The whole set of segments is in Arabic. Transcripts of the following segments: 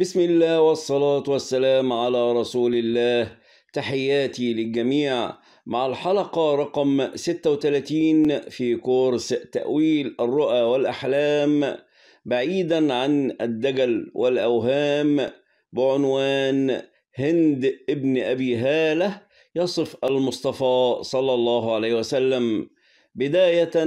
بسم الله والصلاة والسلام على رسول الله تحياتي للجميع مع الحلقة رقم 36 في كورس تأويل الرؤى والأحلام بعيدا عن الدجل والأوهام بعنوان هند ابن أبي هالة يصف المصطفى صلى الله عليه وسلم بداية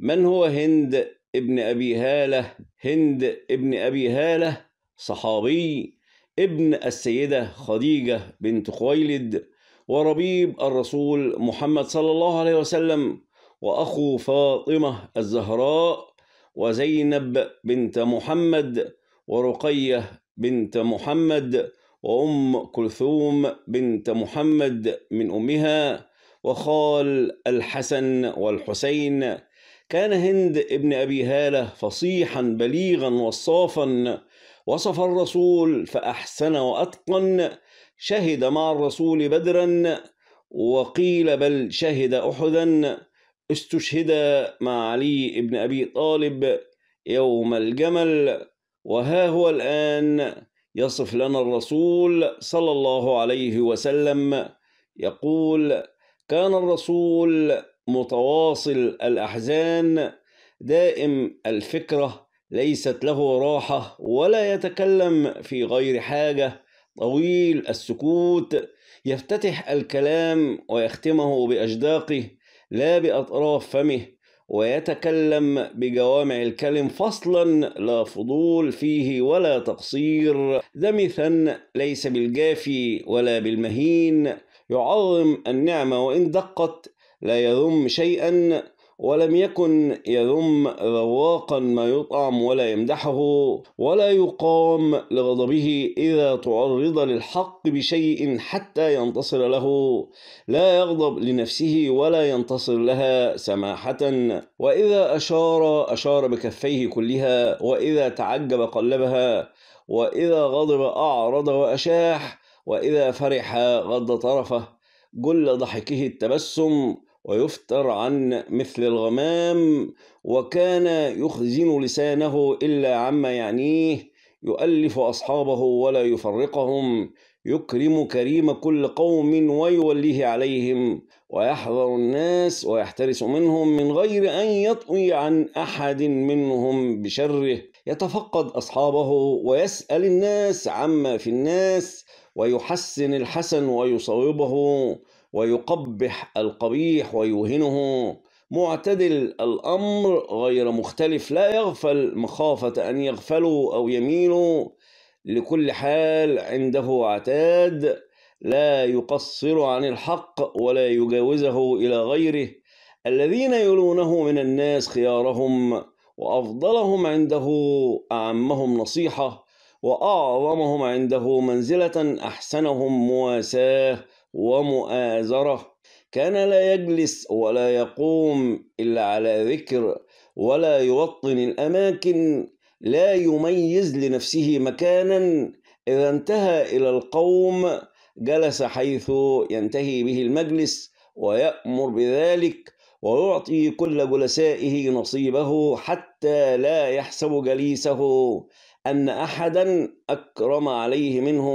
من هو هند ابن أبي هالة هند ابن أبي هالة صحابي ابن السيدة خديجة بنت خويلد وربيب الرسول محمد صلى الله عليه وسلم وأخو فاطمة الزهراء وزينب بنت محمد ورقية بنت محمد وأم كلثوم بنت محمد من أمها وخال الحسن والحسين كان هند ابن أبي هالة فصيحا بليغا وصافا وصف الرسول فأحسن وأتقن شهد مع الرسول بدرا وقيل بل شهد أحدا استشهد مع علي بن أبي طالب يوم الجمل وها هو الآن يصف لنا الرسول صلى الله عليه وسلم يقول كان الرسول متواصل الأحزان دائم الفكرة ليست له راحة ولا يتكلم في غير حاجة طويل السكوت يفتتح الكلام ويختمه بأجداقه لا بأطراف فمه ويتكلم بجوامع الكلم فصلا لا فضول فيه ولا تقصير دمثا ليس بالجافي ولا بالمهين يعظم النعمة وإن دقت لا يذم شيئا ولم يكن يذم ذواقا ما يطعم ولا يمدحه ولا يقام لغضبه إذا تعرض للحق بشيء حتى ينتصر له لا يغضب لنفسه ولا ينتصر لها سماحة وإذا أشار أشار بكفيه كلها وإذا تعجب قلبها وإذا غضب أعرض وأشاح وإذا فرح غض طرفه جل ضحكه التبسم ويفتر عن مثل الغمام وكان يخزن لسانه إلا عما يعنيه يؤلف أصحابه ولا يفرقهم يكرم كريم كل قوم ويوليه عليهم ويحذر الناس ويحترس منهم من غير أن يطوي عن أحد منهم بشره يتفقد أصحابه ويسأل الناس عما في الناس ويحسن الحسن ويصوبه ويقبح القبيح ويوهنه معتدل الأمر غير مختلف لا يغفل مخافة أن يغفلوا أو يميلوا لكل حال عنده عتاد لا يقصر عن الحق ولا يجاوزه إلى غيره الذين يلونه من الناس خيارهم وأفضلهم عنده أعمهم نصيحة وأعظمهم عنده منزلة أحسنهم مواساة ومؤازرة كان لا يجلس ولا يقوم إلا على ذكر ولا يوطن الأماكن لا يميز لنفسه مكانا إذا انتهى إلى القوم جلس حيث ينتهي به المجلس ويأمر بذلك ويعطي كل جلسائه نصيبه حتى لا يحسب جليسه أن أحدا أكرم عليه منه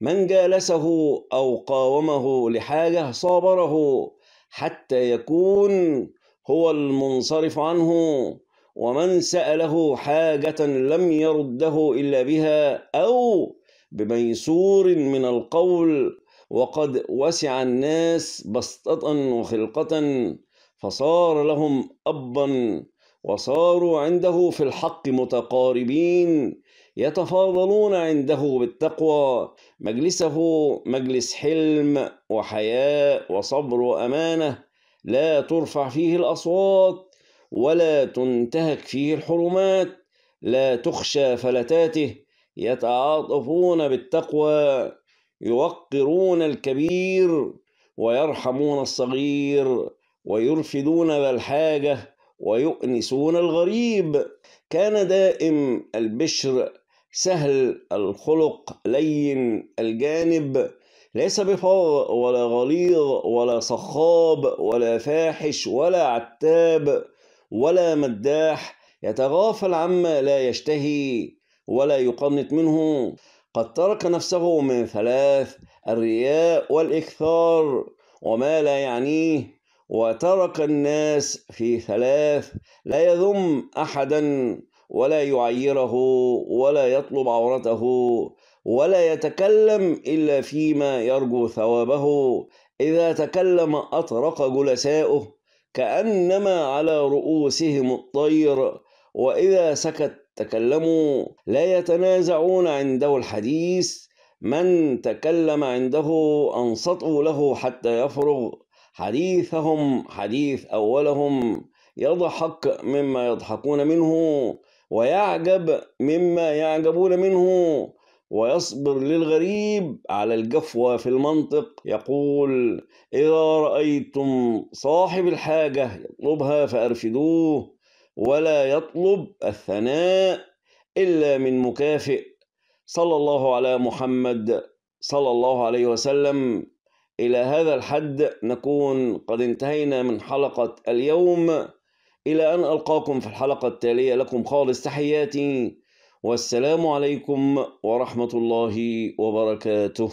من جالسه أو قاومه لحاجة صابره حتى يكون هو المنصرف عنه ومن سأله حاجة لم يرده إلا بها أو بميسور من القول وقد وسع الناس بسطة وخلقة فصار لهم أبا وصاروا عنده في الحق متقاربين يتفاضلون عنده بالتقوى مجلسه مجلس حلم وحياء وصبر وامانه لا ترفع فيه الاصوات ولا تنتهك فيه الحرمات لا تخشى فلتاته يتعاطفون بالتقوى يوقرون الكبير ويرحمون الصغير ويرفدون ذا الحاجه ويؤنسون الغريب كان دائم البشر سهل الخلق لين الجانب ليس بفار ولا غليظ ولا صخاب ولا فاحش ولا عتاب ولا مداح يتغافل عما لا يشتهي ولا يقنط منه قد ترك نفسه من ثلاث الرياء والإكثار وما لا يعنيه وترك الناس في ثلاث لا يذم احدا ولا يعيره ولا يطلب عورته ولا يتكلم الا فيما يرجو ثوابه اذا تكلم اطرق جلساؤه كانما على رؤوسهم الطير واذا سكت تكلموا لا يتنازعون عنده الحديث من تكلم عنده انصتوا له حتى يفرغ حديثهم حديث أولهم يضحك مما يضحكون منه ويعجب مما يعجبون منه ويصبر للغريب على الجفوة في المنطق يقول إذا رأيتم صاحب الحاجة يطلبها فأرشدوه ولا يطلب الثناء إلا من مكافئ صلى الله على محمد صلى الله عليه وسلم إلى هذا الحد نكون قد انتهينا من حلقة اليوم إلى أن ألقاكم في الحلقة التالية لكم خالص تحياتي والسلام عليكم ورحمة الله وبركاته